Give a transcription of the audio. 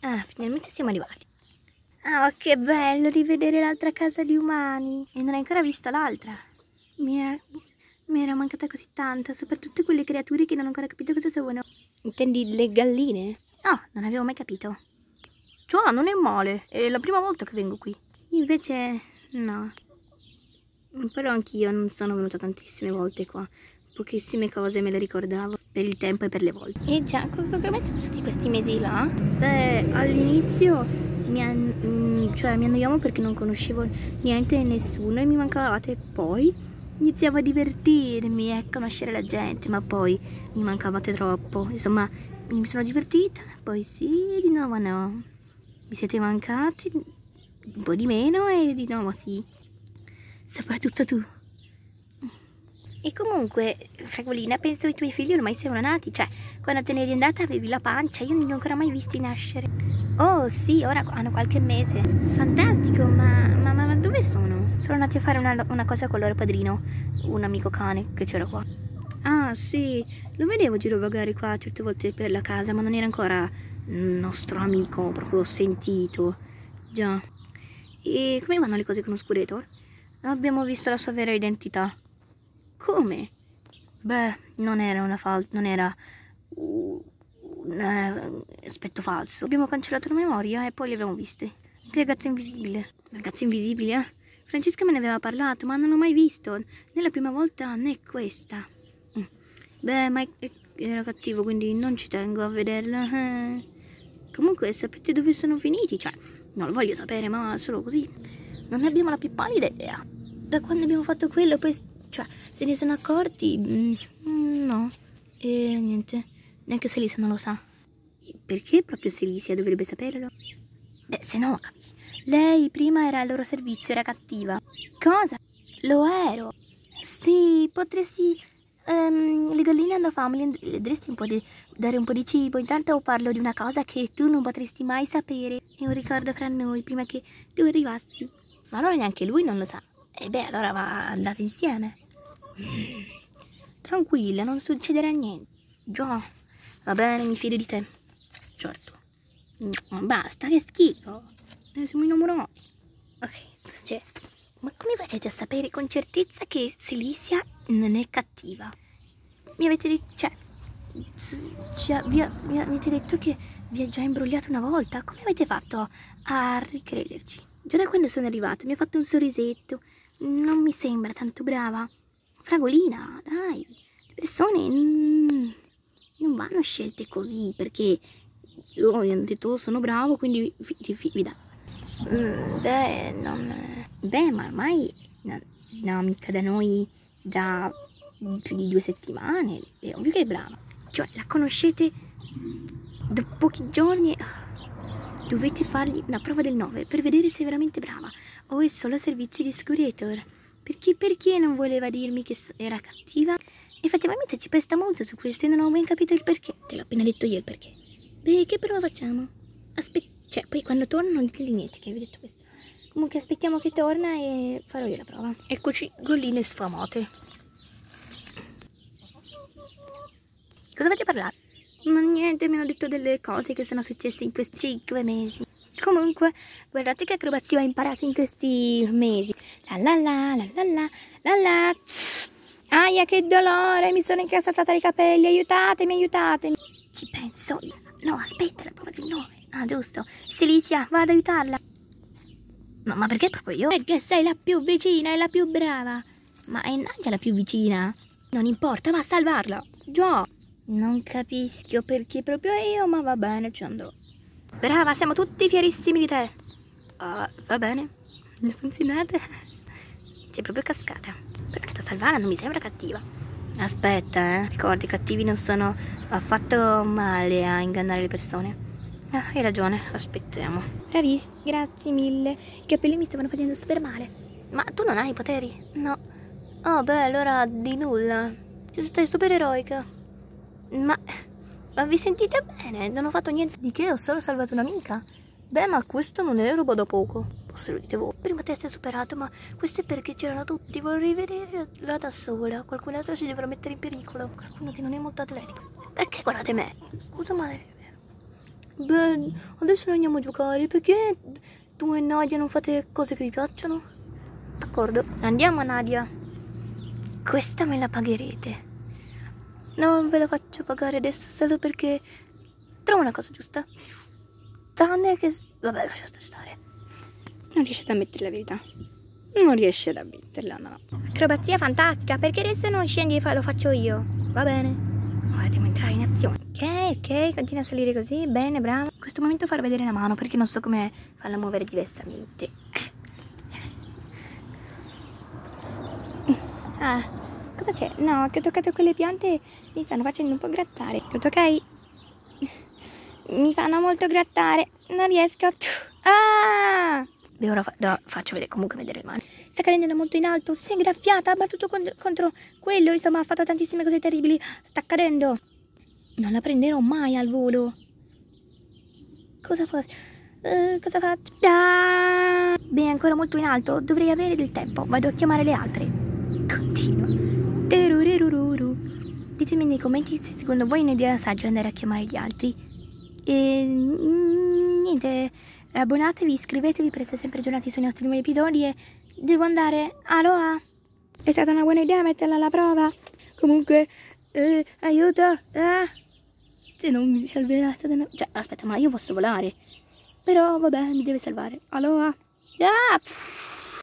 Ah, finalmente siamo arrivati. Ah, che bello rivedere l'altra casa di umani. E non hai ancora visto l'altra. Mi, era... mi era mancata così tanto, soprattutto quelle creature che non ho ancora capito cosa sono. Intendi le galline? No, non avevo mai capito. Cioè, non è male, è la prima volta che vengo qui. Invece, no. Però anch'io non sono venuta tantissime volte qua pochissime cose me le ricordavo per il tempo e per le volte. E eh già, come sono stati questi mesi là? Beh, all'inizio mi, an mm, cioè, mi annoiavo perché non conoscevo niente e nessuno e mi mancavate. Poi iniziavo a divertirmi e eh, a conoscere la gente, ma poi mi mancavate troppo. Insomma, mi sono divertita, poi sì e di nuovo no. Mi siete mancati un po' di meno e di nuovo sì. Soprattutto tu. E comunque, Fragolina, penso i tuoi figli ormai siano nati, cioè, quando te ne eri andata avevi la pancia, io non li ho ancora mai visti nascere. Oh sì, ora hanno qualche mese. Fantastico, ma, ma, ma dove sono? Sono andati a fare una, una cosa con il loro padrino, un amico cane che c'era qua. Ah sì, lo vedevo girovagare qua certe volte per la casa, ma non era ancora nostro amico, proprio sentito. Già. E come vanno le cose con Oscuretor? Non abbiamo visto la sua vera identità. Come? Beh, non era una falsa, non era un, eh, aspetto falso. Abbiamo cancellato la memoria e poi li abbiamo visti. Anche il ragazzo invisibile. Ragazzo invisibile, eh? Francesca me ne aveva parlato, ma non l'ho mai visto, né la prima volta né questa. Mm. Beh, ma era cattivo, quindi non ci tengo a vederla. Eh. Comunque, sapete dove sono finiti? Cioè, non lo voglio sapere, ma solo così. Non ne abbiamo la più pallida idea. Da quando abbiamo fatto quello, poi cioè, se ne sono accorti? Mm, mm no. E niente. Neanche Selisa non lo sa. perché proprio Selisa dovrebbe saperlo? Beh, se no, capisci. Lei prima era al loro servizio, era cattiva. Cosa? Lo ero. Sì, potresti... Um, le galline hanno fame, le dovresti un po' di, dare un po' di cibo. Intanto parlo di una cosa che tu non potresti mai sapere. È un ricordo fra noi prima che tu arrivassi. Ma allora neanche lui non lo sa. E beh, allora va, andate insieme. Tranquilla, non succederà niente. Già, va bene, mi fido di te. Certo. Mm, basta, che schifo. Ne eh, siamo innamorati. Ok, cioè, ma come facete a sapere con certezza che Silicia non è cattiva? Mi avete detto, cioè, cioè vi, vi avete detto che vi ha già imbrogliato una volta. Come avete fatto a ricrederci? Già da quando sono arrivato mi ha fatto un sorrisetto, non mi sembra tanto brava. Fragolina, dai. Le persone non vanno scelte così perché io mi hanno detto sono bravo, quindi ti fida. Mm, beh, non... Beh, ma ormai una dinamica da noi da più di due settimane. È ovvio che è brava. Cioè, la conoscete da pochi giorni dovete fargli una prova del 9 per vedere se è veramente brava o è solo a servizio di Scurator. Perché, perché non voleva dirmi che era cattiva? Effettivamente ci pesta molto su questo e non ho ben capito il perché. Te l'ho appena detto io il perché. Beh, che prova facciamo? Aspetta, cioè, poi quando torna non dite niente che vi ho detto questo. Comunque aspettiamo che torna e farò io la prova. Eccoci, golline sfamate. Cosa avete parlato? ma niente, mi hanno detto delle cose che sono successe in questi 5 mesi. Comunque, guardate che acrobazie ho imparato in questi mesi. La la la, la la la, la la. Aia, che dolore, mi sono incastrata i capelli, aiutatemi, aiutatemi. Ci penso io. No, aspetta, la prova del nome. Ah, giusto. Silizia, vado ad aiutarla. Ma, perché proprio io? Perché sei la più vicina e la più brava. Ma è Nadia la più vicina? Non importa, va a salvarla. Gio! Non capisco perché proprio io, ma va bene, ci andrò. Brava, siamo tutti fierissimi di te. Uh, va bene, non funzionate. C'è proprio cascata. Però la salvana non mi sembra cattiva. Aspetta, eh. Ricordi, i cattivi non sono affatto male a ingannare le persone. Ah, hai ragione, aspettiamo. Bravis, grazie mille. I capelli mi stavano facendo super male. Ma tu non hai poteri? No. Oh, beh, allora di nulla. Sei stata supereroica. Ma, ma vi sentite bene? Non ho fatto niente di che, ho solo salvato un'amica. Beh, ma questo non è roba da poco. Forse lo dite voi. Prima testa è superato, ma questo è perché c'erano tutti. Vorrei vederla da sola. Qualcun altro si dovrà mettere in pericolo. Qualcuno che non è molto atletico. Perché guardate me? Scusa, ma Beh, adesso noi andiamo a giocare. Perché tu e Nadia non fate cose che vi piacciono? D'accordo. Andiamo, Nadia. Questa me la pagherete non ve la faccio pagare adesso solo perché trovo una cosa giusta. Tranne che... Vabbè, lasciate stare. Non riesce ad ammettere la verità. Non riesce ad ammetterla, no. Acrobazia fantastica, perché adesso non scendi e fa, lo faccio io? Va bene. Ora ah, devo entrare in azione. Ok, ok, continua a salire così. Bene, bravo. In questo momento farò vedere la mano perché non so come farla muovere diversamente. Ah. Cosa c'è? No, che ho toccato quelle piante mi stanno facendo un po' grattare. Tutto ok? mi fanno molto grattare. Non riesco. Ah! Beh, ora fa no, faccio vedere, comunque vedere le mani. Sta cadendo da molto in alto, si è graffiata, ha battuto contro, contro quello, insomma ha fatto tantissime cose terribili. Sta cadendo. Non la prenderò mai al volo. Cosa posso... Uh, cosa faccio? Ah! Beh, ancora molto in alto, dovrei avere del tempo. Vado a chiamare le altre. Continua. Tururu. Ditemi nei commenti se secondo voi è un'idea saggia andare a chiamare gli altri. E mm, niente, abbonatevi, iscrivetevi per essere sempre aggiornati sui nostri nuovi episodi e devo andare. Aloha! È stata una buona idea metterla alla prova. Comunque, eh, aiuto! Ah! Se non mi salverà stata una... Cioè, aspetta, ma io posso volare. Però, vabbè, mi deve salvare. Aloha! Ah! Pff.